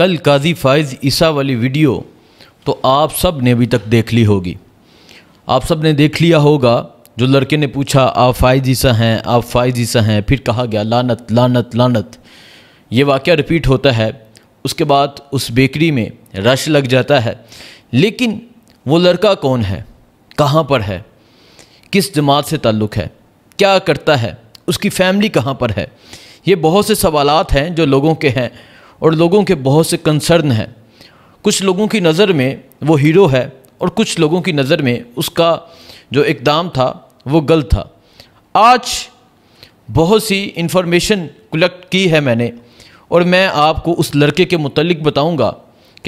कल काजी फ़ाइज़ ईसा वाली वीडियो तो आप सब ने अभी तक देख ली होगी आप सब ने देख लिया होगा जो लड़के ने पूछा आप फ़ाइज़ ईसा हैं आप फ़ाइज़ ईसा हैं फिर कहा गया लानत लानत लानत ये वाक़ रिपीट होता है उसके बाद उस बेकरी में रश लग जाता है लेकिन वो लड़का कौन है कहाँ पर है किस जमात से ताल्लुक़ है क्या करता है उसकी फ़ैमिली कहाँ पर है ये बहुत से सवालात हैं जो लोगों के हैं और लोगों के बहुत से कंसर्न हैं कुछ लोगों की नज़र में वो हीरो है और कुछ लोगों की नज़र में उसका जो इकदाम था वो गलत था आज बहुत सी इन्फॉर्मेशन कलेक्ट की है मैंने और मैं आपको उस लड़के के मतलब बताऊंगा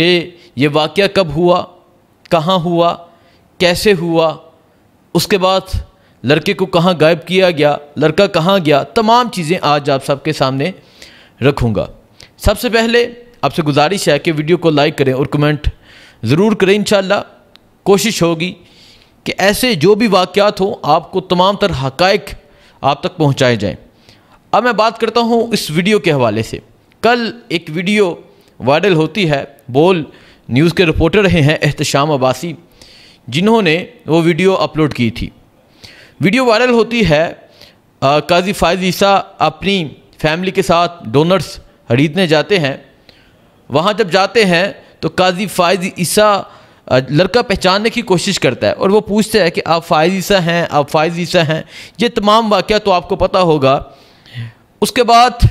कि ये वाक़ कब हुआ कहाँ हुआ कैसे हुआ उसके बाद लड़के को कहाँ गायब किया गया लड़का कहाँ गया तमाम चीज़ें आज आप सबके सामने रखूँगा सबसे पहले आपसे गुजारिश है कि वीडियो को लाइक करें और कमेंट ज़रूर करें इन कोशिश होगी कि ऐसे जो भी वाक़ात हों आपको तमाम तर हक़ आप तक पहुँचाए जाएँ अब मैं बात करता हूँ इस वीडियो के हवाले से कल एक वीडियो वायरल होती है बोल न्यूज़ के रिपोर्टर रहे हैं एहतशाम अब्बासी जिन्होंने वो वीडियो अपलोड की थी वीडियो वायरल होती है काजी फायज ईसा अपनी फैमिली के साथ डोनर्स खरीदने जाते हैं वहाँ जब जाते हैं तो काजी फ़ायज़ ईसा लड़का पहचानने की कोशिश करता है और वो पूछता है कि आप फ़ायज़ ईसा हैं आप फ़ायज़ ईसा हैं ये तमाम वाक़ तो आपको पता होगा उसके बाद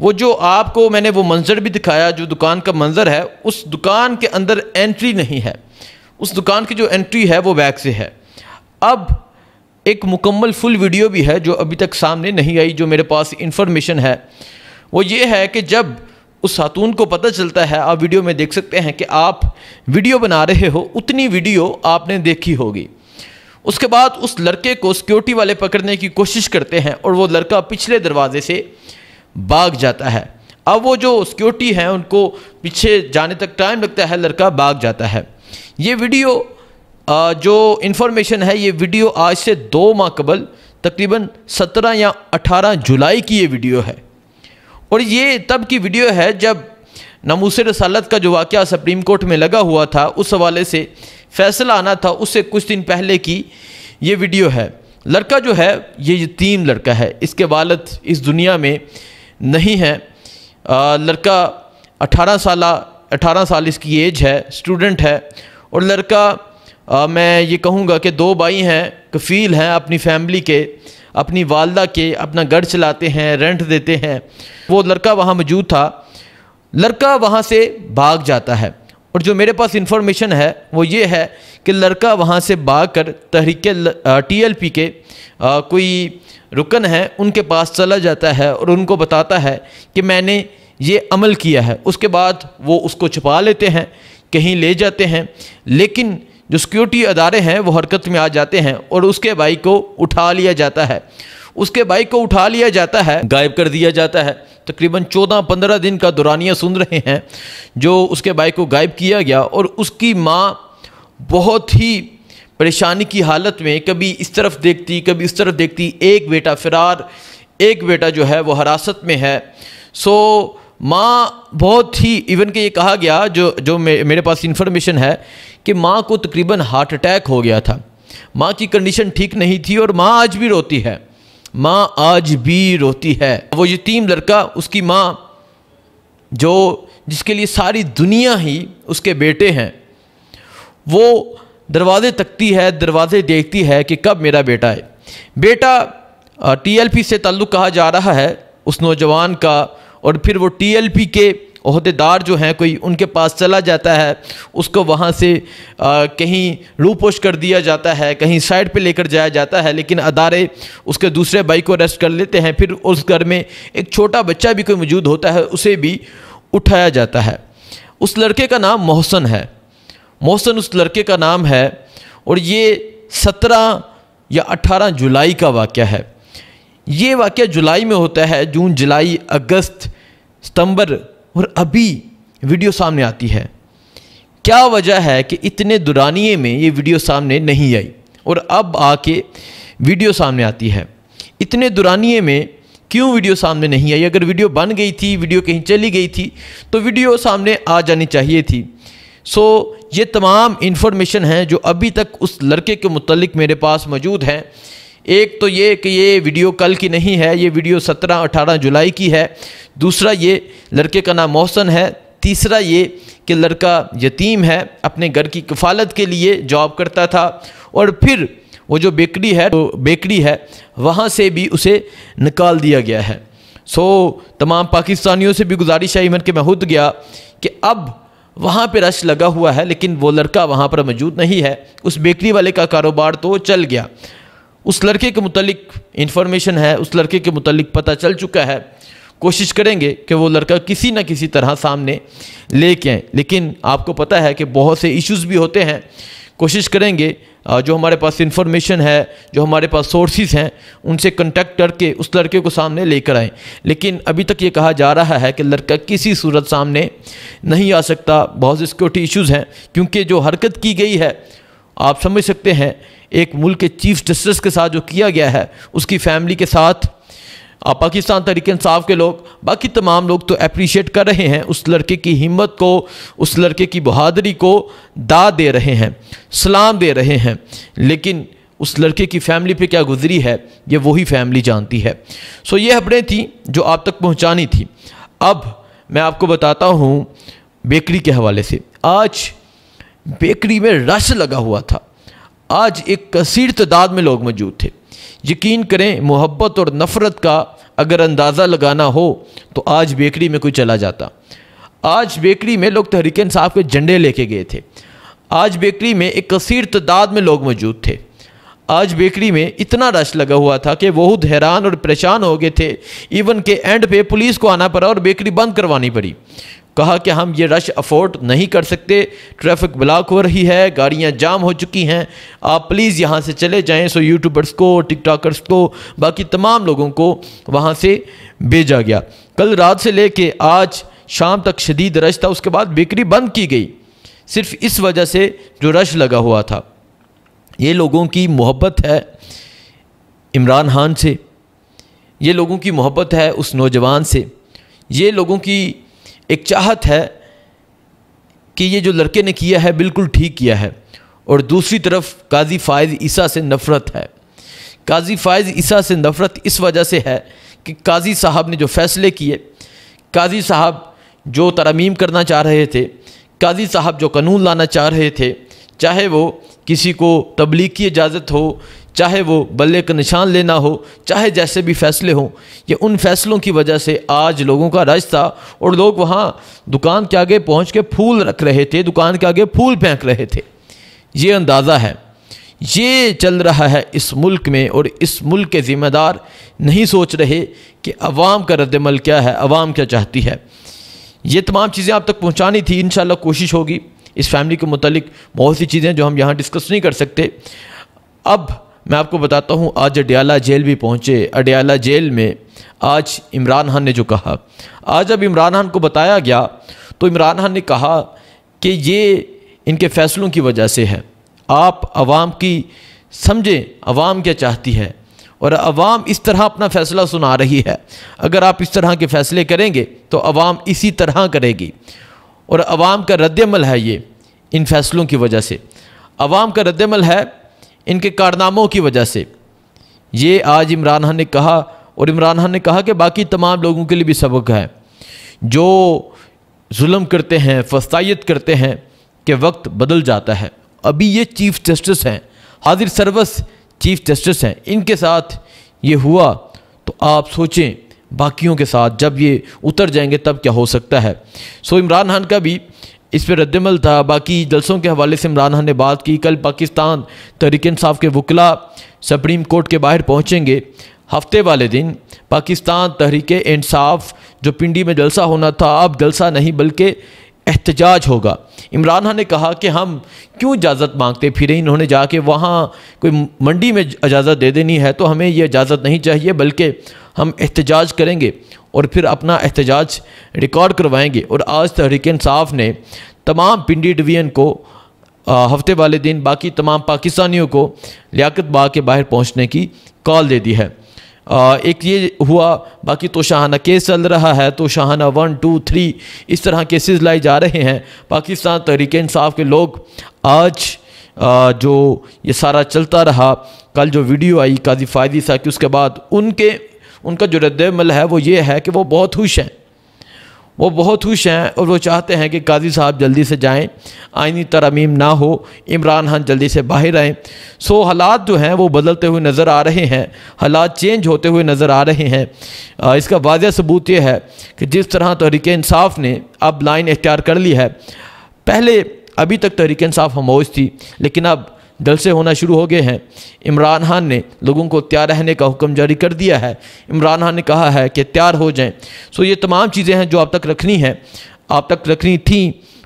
वो जो आपको मैंने वो मंज़र भी दिखाया जो दुकान का मंज़र है उस दुकान के अंदर एंट्री नहीं है उस दुकान की जो एंट्री है वो बैग से है अब एक मुकम्मल फुल वीडियो भी है जो अभी तक सामने नहीं आई जो मेरे पास इंफॉर्मेशन है वो ये है कि जब उस खातून को पता चलता है आप वीडियो में देख सकते हैं कि आप वीडियो बना रहे हो उतनी वीडियो आपने देखी होगी उसके बाद उस लड़के को सिक्योरिटी वाले पकड़ने की कोशिश करते हैं और वो लड़का पिछले दरवाजे से भाग जाता है अब वो जो सिक्योरिटी हैं उनको पीछे जाने तक टाइम लगता है लड़का भाग जाता है ये वीडियो जो इन्फॉर्मेशन है ये वीडियो आज से दो माह कबल तकरीबन सत्रह या अठारह जुलाई की ये वीडियो है और ये तब की वीडियो है जब नमूस रसालत का जो वाक़ सुप्रीम कोर्ट में लगा हुआ था उस हवाले से फैसला आना था उससे कुछ दिन पहले की ये वीडियो है लड़का जो है ये यतीम लड़का है इसके वालद इस दुनिया में नहीं है आ, लड़का 18 साल 18 साल इसकी एज है स्टूडेंट है और लड़का आ, मैं ये कहूँगा कि दो भाई हैं कफ़ील हैं अपनी फैमिली के अपनी वालदा के अपना घर चलाते हैं रेंट देते हैं वो लड़का वहाँ मौजूद था लड़का वहाँ से भाग जाता है और जो मेरे पास इंफॉर्मेशन है वो ये है कि लड़का वहाँ से भाग कर तहरीक टी के आ, कोई रुकन है उनके पास चला जाता है और उनको बताता है कि मैंने ये अमल किया है उसके बाद वो उसको छुपा लेते हैं कहीं ले जाते हैं लेकिन जो सिक्योरिटी अदारे हैं वो हरकत में आ जाते हैं और उसके भाई को उठा लिया जाता है उसके बाइक को उठा लिया जाता है गायब कर दिया जाता है तकरीबन चौदह पंद्रह दिन का दुरानिया सुन रहे हैं जो उसके बाइक को गायब किया गया और उसकी माँ बहुत ही परेशानी की हालत में कभी इस तरफ देखती कभी उस तरफ देखती एक बेटा फिरार एक बेटा जो है वो हरासत में है सो माँ बहुत ही इवन के ये कहा गया जो जो मे, मेरे पास इन्फॉर्मेशन है कि माँ को तकरीबन हार्ट अटैक हो गया था माँ की कंडीशन ठीक नहीं थी और माँ आज भी रोती है माँ आज भी रोती है वो यतीम लड़का उसकी माँ जो जिसके लिए सारी दुनिया ही उसके बेटे हैं वो दरवाज़े तकती है दरवाज़े देखती है कि कब मेरा बेटा है बेटा टीएलपी से ताल्लुक़ कहा जा रहा है उस नौजवान का और फिर वो टीएलपी के अहदेदार जो हैं कोई उनके पास चला जाता है उसको वहाँ से आ, कहीं रूपोश कर दिया जाता है कहीं साइड पे लेकर जाया जाता है लेकिन अदारे उसके दूसरे भाई को अरेस्ट कर लेते हैं फिर उस घर में एक छोटा बच्चा भी कोई मौजूद होता है उसे भी उठाया जाता है उस लड़के का नाम मोहसन है मोहसन उस लड़के का नाम है और ये सत्रह या अट्ठारह जुलाई का वाक़ है ये वाक्य जुलाई में होता है जून जुलाई अगस्त सितंबर और अभी वीडियो सामने आती है क्या वजह है कि इतने दुरानिए में ये वीडियो सामने नहीं आई और अब आके वीडियो सामने आती है इतने दुरानिए में क्यों वीडियो सामने नहीं आई अगर वीडियो बन गई थी वीडियो कहीं चली गई थी तो वीडियो सामने आ जानी चाहिए थी सो ये तमाम इन्फॉर्मेशन हैं जो अभी तक उस लड़के के मुतल मेरे पास मौजूद हैं एक तो ये कि ये वीडियो कल की नहीं है ये वीडियो 17-18 जुलाई की है दूसरा ये लड़के का नाम मोहसन है तीसरा ये कि लड़का यतीम है अपने घर की कफालत के लिए जॉब करता था और फिर वो जो बेकरी है तो बेकरी है वहाँ से भी उसे निकाल दिया गया है सो तमाम पाकिस्तानियों से भी गुजारिश है इवन कि मैं खुद गया कि अब वहाँ पर रश लगा हुआ है लेकिन वो लड़का वहाँ पर मौजूद नहीं है उस बेकरी वाले का कारोबार तो चल गया उस लड़के के मुतलिक इन्फॉर्मेशन है उस लड़के के मुतलिक पता चल चुका है कोशिश करेंगे कि वो लड़का किसी ना किसी तरह सामने लेके आए लेकिन आपको पता है कि बहुत से इश्यूज भी होते हैं कोशिश करेंगे जो हमारे पास इंफॉर्मेशन है जो हमारे पास सोर्सेज हैं उनसे कंटेक्ट करके उस लड़के को सामने लेकर आएँ लेकिन अभी तक ये कहा जा रहा है कि लड़का किसी सूरत सामने नहीं आ सकता बहुत से सिक्योरिटी इश्यूज़ हैं क्योंकि जो हरकत की गई है आप समझ सकते हैं एक मुल्क के चीफ जस्टिस के साथ जो किया गया है उसकी फैमिली के साथ पाकिस्तान तरीके इंसाफ के लोग बाकी तमाम लोग तो अप्रिशिएट कर रहे हैं उस लड़के की हिम्मत को उस लड़के की बहादरी को दा दे रहे हैं सलाम दे रहे हैं लेकिन उस लड़के की फैमिली पे क्या गुजरी है ये वही फैमिली जानती है सो ये खबरें थी जो आप तक पहुंचानी थी अब मैं आपको बताता हूँ बेकरी के हवाले से आज बेकरी में रश लगा हुआ था आज एक कसीर तदाद में लोग मौजूद थे यकीन करें मोहब्बत और नफ़रत का अगर अंदाज़ा लगाना हो तो आज बेकरी में कोई चला जाता आज बेकरी में लोग तहरीक साहब के झंडे लेके गए थे आज बेकरी में एक कसीर तदाद में लोग मौजूद थे आज बेकरी में इतना रश लगा हुआ था कि बहुत हैरान और परेशान हो गए थे इवन के एंड पे पुलिस को आना पड़ा और बेकरी बंद करवानी पड़ी कहा कि हम ये रश अफोर्ड नहीं कर सकते ट्रैफिक ब्लॉक हो रही है गाड़ियाँ जाम हो चुकी हैं आप प्लीज़ यहाँ से चले जाएँ सो यूट्यूबर्स को टिकटॉकर्स को बाकी तमाम लोगों को वहाँ से भेजा गया कल रात से ले कर आज शाम तक शदीद रश था उसके बाद बेकरी बंद की गई सिर्फ इस वजह से जो रश लगा हुआ था ये लोगों की मोहब्बत है इमरान खान से ये लोगों की मोहब्बत है उस नौजवान से ये लोगों की एक चाहत है कि ये जो लड़के ने किया है बिल्कुल ठीक किया है और दूसरी तरफ काजी फ़ायज़ ईसा से नफ़रत है काजी फ़ायज़ ईसा से नफ़रत इस वजह से है कि काजी साहब ने जो फ़ैसले किए काजी साहब जो तरमीम करना चाह रहे थे काजी साहब जो कानून लाना चाह रहे थे चाहे वो किसी को तबलीग की इजाज़त हो चाहे वो बल्ले का निशान लेना हो चाहे जैसे भी फ़ैसले हों ये उन फ़ैसलों की वजह से आज लोगों का रज था और लोग वहाँ दुकान के आगे पहुँच के फूल रख रहे थे दुकान के आगे फूल फेंक रहे थे ये अंदाज़ा है ये चल रहा है इस मुल्क में और इस मुल्क के ज़िम्मेदार नहीं सोच रहे कि अवाम का रद्दमल क्या है अवाम क्या चाहती है ये तमाम चीज़ें आप तक पहुँचानी थी इन कोशिश होगी इस फैमिली के मतलब बहुत सी चीज़ें जो हम यहाँ डिस्कस नहीं कर सकते अब मैं आपको बताता हूँ आज अडियाला जेल भी पहुँचे अडियाला जेल में आज इमरान खान ने जो कहा आज जब इमरान खान को बताया गया तो इमरान खान ने कहा कि ये इनके फैसलों की वजह से है आप आवाम की समझें आवाम क्या चाहती है और आवाम इस तरह अपना फ़ैसला सुना रही है अगर आप इस तरह के फ़ैसले करेंगे तो आवाम इसी तरह करेगी और आवाम का रद्दमल है ये इन फैसलों की वजह से आवाम का रद्दमल है इनके कारनामों की वजह से ये आज इमरान खान ने कहा और इमरान खान ने कहा कि बाकी तमाम लोगों के लिए भी सबक है जो जुल्म करते हैं फसाइत करते हैं कि वक्त बदल जाता है अभी ये चीफ़ जस्टिस हैं हाजिर सर्वस चीफ़ जस्टिस हैं इनके साथ ये हुआ तो आप सोचें बाकियों के साथ जब ये उतर जाएंगे तब क्या हो सकता है सो इमरान खान का भी इस पर रद्दमल था बाकी जलसों के हवाले से इमरान खान ने बात की कल पाकिस्तान तहरीक इंसाफ के वकला सुप्रीम कोर्ट के बाहर पहुँचेंगे हफ्ते वाले दिन पाकिस्तान तहरीक इंसाफ जो पिंडी में जलसा होना था अब जलसा नहीं बल्कि एहतजाज होगा इमरान खान ने कहा कि हम क्यों इजाज़त मांगते ही इन्होंने जाके वहाँ कोई मंडी में इजाज़त दे देनी है तो हमें यह इजाज़त नहीं चाहिए बल्कि हम एहतजाज करेंगे और फिर अपना एहतजाज रिकॉर्ड करवाएंगे और आज तहरीक तो इंसाफ ने तमाम पिंडी डिवीजन को आ, हफ्ते वाले दिन बाकी तमाम पाकिस्तानियों को लियाकत बाग के बाहर पहुंचने की कॉल दे दी है आ, एक ये हुआ बाकी तो शाहाना केस चल रहा है तो शाहाना वन टू थ्री इस तरह केसेस लाए जा रहे हैं पाकिस्तान तहरीक तो इंसाफ के लोग आज आ, जो ये सारा चलता रहा कल जो वीडियो आई काजी फायदी साहब की उसके बाद उनके उनका जो रद्दमल है वो ये है कि वो बहुत खुश हैं वो बहुत खुश हैं और वो चाहते हैं कि काजी साहब जल्दी से जाएं आइनी तरमीम ना हो इमरान खान जल्दी से बाहर आएं सो हालात जो हैं वो बदलते हुए नज़र आ रहे हैं हालात चेंज होते हुए नज़र आ रहे हैं इसका वाज़ सबूत यह है कि जिस तरह तहरीक इंसाफ ने अब लाइन इख्तियार कर ली है पहले अभी तक तहरीक इंसाफ हमोज थी लेकिन अब जलसे होना शुरू हो गए हैं इमरान खान ने लोगों को तैयार रहने का हुक्म जारी कर दिया है इमरान खान ने कहा है कि तैयार हो जाएं सो ये तमाम चीज़ें हैं जो आप तक रखनी हैं आप तक रखनी थी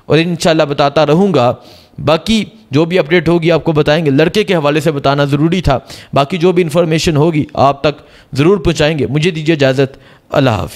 और इन बताता रहूँगा बाकी जो भी अपडेट होगी आपको बताएंगे लड़के के हवाले से बताना ज़रूरी था बाकी जो भी इंफॉर्मेशन होगी आप तक ज़रूर पहुँचाएँगे मुझे दीजिए इजाज़त अल्लाह हाफि